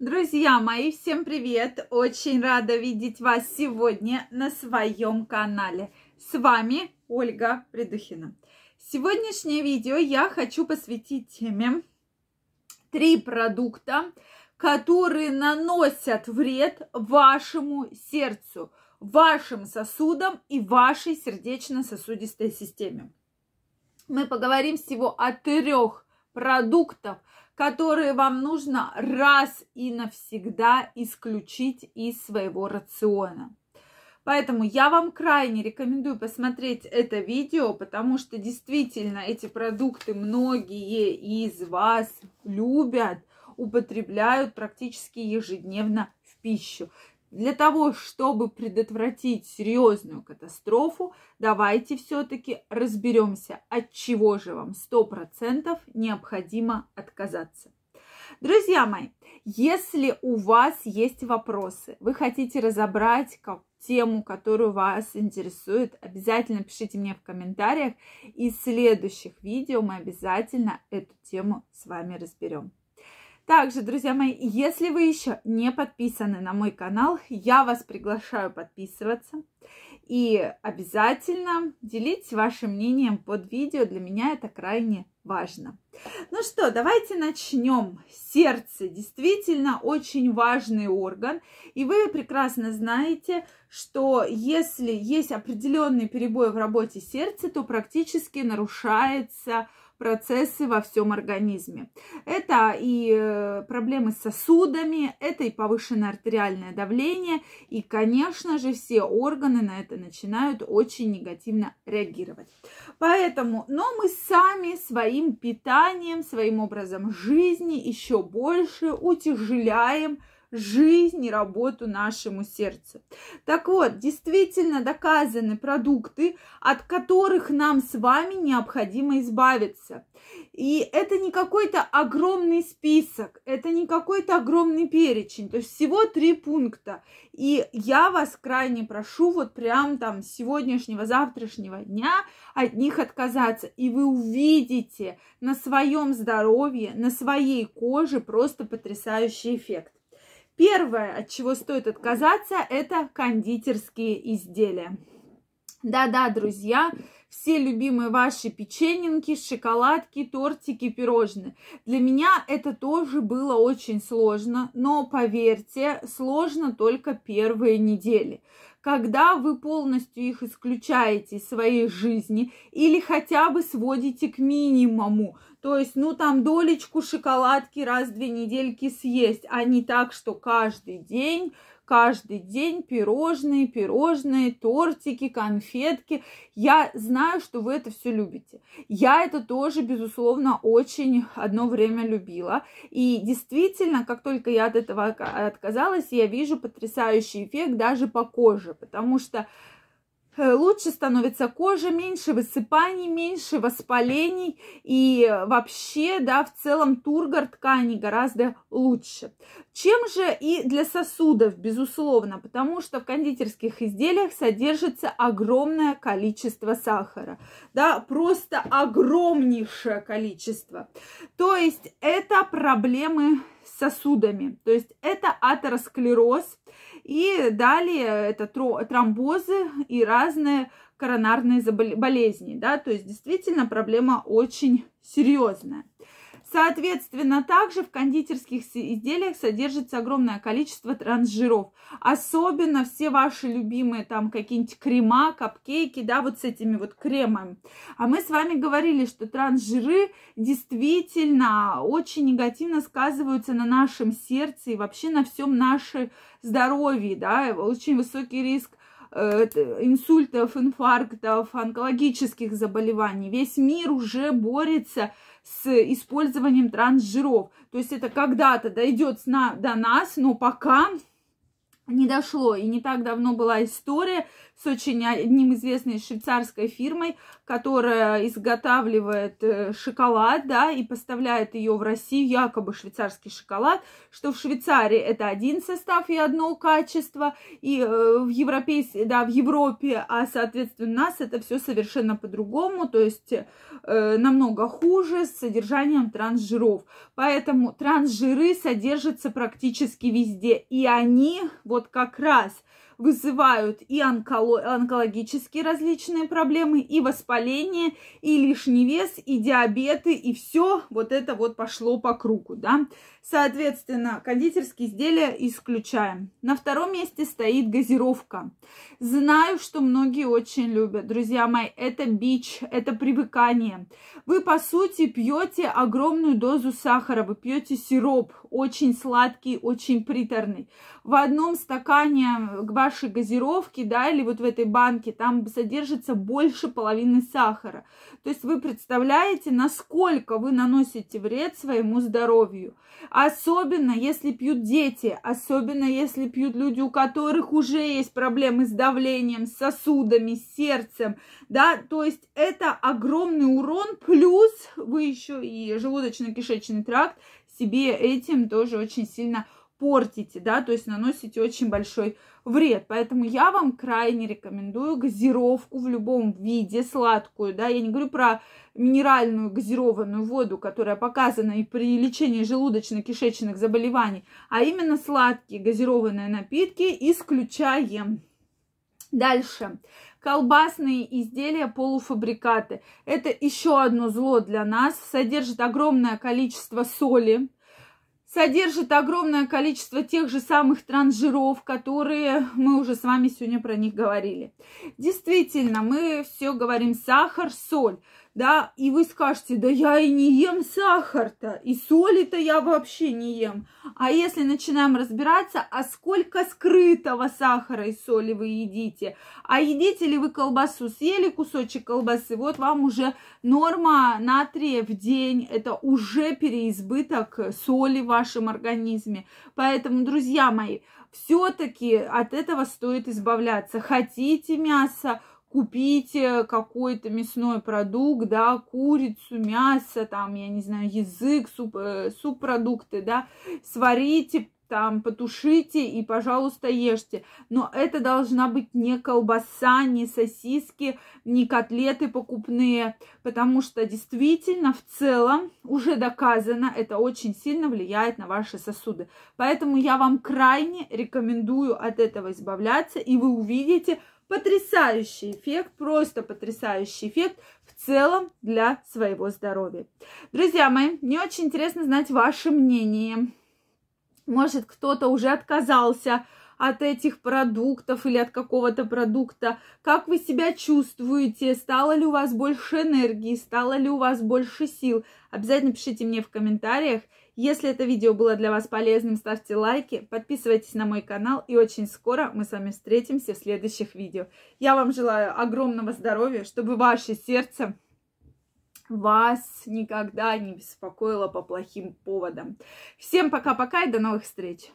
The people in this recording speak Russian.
Друзья мои, всем привет! Очень рада видеть вас сегодня на своем канале. С вами Ольга Придухина. Сегодняшнее видео я хочу посвятить теме три продукта, которые наносят вред вашему сердцу, вашим сосудам и вашей сердечно-сосудистой системе. Мы поговорим всего о трех продуктах, которые вам нужно раз и навсегда исключить из своего рациона. Поэтому я вам крайне рекомендую посмотреть это видео, потому что действительно эти продукты многие из вас любят, употребляют практически ежедневно в пищу для того, чтобы предотвратить серьезную катастрофу, давайте все-таки разберемся, от чего же вам 100% необходимо отказаться. Друзья мои, если у вас есть вопросы, вы хотите разобрать как, тему, которую вас интересует, обязательно пишите мне в комментариях. И в следующих видео мы обязательно эту тему с вами разберем. Также, друзья мои, если вы еще не подписаны на мой канал, я вас приглашаю подписываться. И обязательно делитесь вашим мнением под видео. Для меня это крайне важно. Ну что, давайте начнем. Сердце действительно очень важный орган. И вы прекрасно знаете, что если есть определенный перебой в работе сердца, то практически нарушается процессы во всем организме. Это и э, проблемы с сосудами, это и повышенное артериальное давление, и, конечно же, все органы на это начинают очень негативно реагировать. Поэтому, но мы сами своим питанием, своим образом жизни еще больше утяжеляем жизнь и работу нашему сердцу. Так вот, действительно доказаны продукты, от которых нам с вами необходимо избавиться. И это не какой-то огромный список, это не какой-то огромный перечень, то есть всего три пункта. И я вас крайне прошу вот прям там сегодняшнего, завтрашнего дня от них отказаться. И вы увидите на своем здоровье, на своей коже просто потрясающий эффект. Первое, от чего стоит отказаться, это кондитерские изделия. Да-да, друзья, все любимые ваши печенинки, шоколадки, тортики, пирожные. Для меня это тоже было очень сложно, но поверьте, сложно только первые недели. Когда вы полностью их исключаете из своей жизни или хотя бы сводите к минимуму, то есть, ну, там долечку шоколадки раз две недельки съесть, а не так, что каждый день каждый день пирожные, пирожные, тортики, конфетки. Я знаю, что вы это все любите. Я это тоже, безусловно, очень одно время любила. И действительно, как только я от этого отказалась, я вижу потрясающий эффект даже по коже, потому что Э, лучше становится кожа, меньше высыпаний, меньше воспалений и вообще, да, в целом тургор ткани гораздо лучше. Чем же и для сосудов, безусловно, потому что в кондитерских изделиях содержится огромное количество сахара, да, просто огромнейшее количество. То есть это проблемы с сосудами, то есть это атеросклероз, и далее это тромбозы и разные коронарные болезни, да, то есть действительно проблема очень серьезная. Соответственно, также в кондитерских изделиях содержится огромное количество трансжиров. Особенно все ваши любимые там какие-нибудь крема, капкейки, да, вот с этими вот кремами. А мы с вами говорили, что трансжиры действительно очень негативно сказываются на нашем сердце и вообще на всем нашем здоровье, да, очень высокий риск Э, инсультов, инфарктов, онкологических заболеваний. Весь мир уже борется с использованием трансжиров. То есть это когда-то дойдет до нас, но пока не дошло. И не так давно была история с очень одним известной швейцарской фирмой, которая изготавливает э, шоколад, да, и поставляет ее в Россию, якобы швейцарский шоколад, что в Швейцарии это один состав и одно качество, и э, в, Европе, да, в Европе, а, соответственно, у нас это все совершенно по-другому, то есть э, намного хуже с содержанием трансжиров. Поэтому трансжиры содержатся практически везде, и они вот вот как раз вызывают и онколо- онкологические различные проблемы, и воспаление, и лишний вес, и диабеты, и все вот это вот пошло по кругу, да. Соответственно, кондитерские изделия исключаем. На втором месте стоит газировка. Знаю, что многие очень любят. Друзья мои, это бич, это привыкание. Вы, по сути, пьете огромную дозу сахара, вы пьете сироп, очень сладкий, очень приторный. В одном стакане к чаше газировки, да, или вот в этой банке, там содержится больше половины сахара. То есть вы представляете, насколько вы наносите вред своему здоровью. Особенно, если пьют дети, особенно, если пьют люди, у которых уже есть проблемы с давлением, с сосудами, с сердцем, да, то есть это огромный урон, плюс вы еще и желудочно-кишечный тракт себе этим тоже очень сильно портите, да, то есть наносите очень большой вред. Поэтому я вам крайне рекомендую газировку в любом виде, сладкую, да, я не говорю про минеральную газированную воду, которая показана и при лечении желудочно-кишечных заболеваний, а именно сладкие газированные напитки исключаем. Дальше. Колбасные изделия, полуфабрикаты. Это еще одно зло для нас. Содержит огромное количество соли, содержит огромное количество тех же самых трансжиров, которые мы уже с вами сегодня про них говорили. Действительно, мы все говорим сахар, соль да, и вы скажете, да я и не ем сахар-то, и соли-то я вообще не ем. А если начинаем разбираться, а сколько скрытого сахара и соли вы едите, а едите ли вы колбасу, съели кусочек колбасы, вот вам уже норма натрия в день, это уже переизбыток соли в вашем организме. Поэтому, друзья мои, все-таки от этого стоит избавляться. Хотите мясо, Купите э, какой-то мясной продукт, да, курицу, мясо, там, я не знаю, язык, суп, э, продукты да, сварите, там, потушите и, пожалуйста, ешьте. Но это должна быть не колбаса, не сосиски, не котлеты покупные, потому что действительно в целом уже доказано, это очень сильно влияет на ваши сосуды. Поэтому я вам крайне рекомендую от этого избавляться, и вы увидите Потрясающий эффект, просто потрясающий эффект в целом для своего здоровья. Друзья мои, мне очень интересно знать ваше мнение. Может, кто-то уже отказался от этих продуктов или от какого-то продукта, как вы себя чувствуете, стало ли у вас больше энергии, стало ли у вас больше сил. Обязательно пишите мне в комментариях, если это видео было для вас полезным, ставьте лайки, подписывайтесь на мой канал, и очень скоро мы с вами встретимся в следующих видео. Я вам желаю огромного здоровья, чтобы ваше сердце вас никогда не беспокоило по плохим поводам. Всем пока-пока и до новых встреч!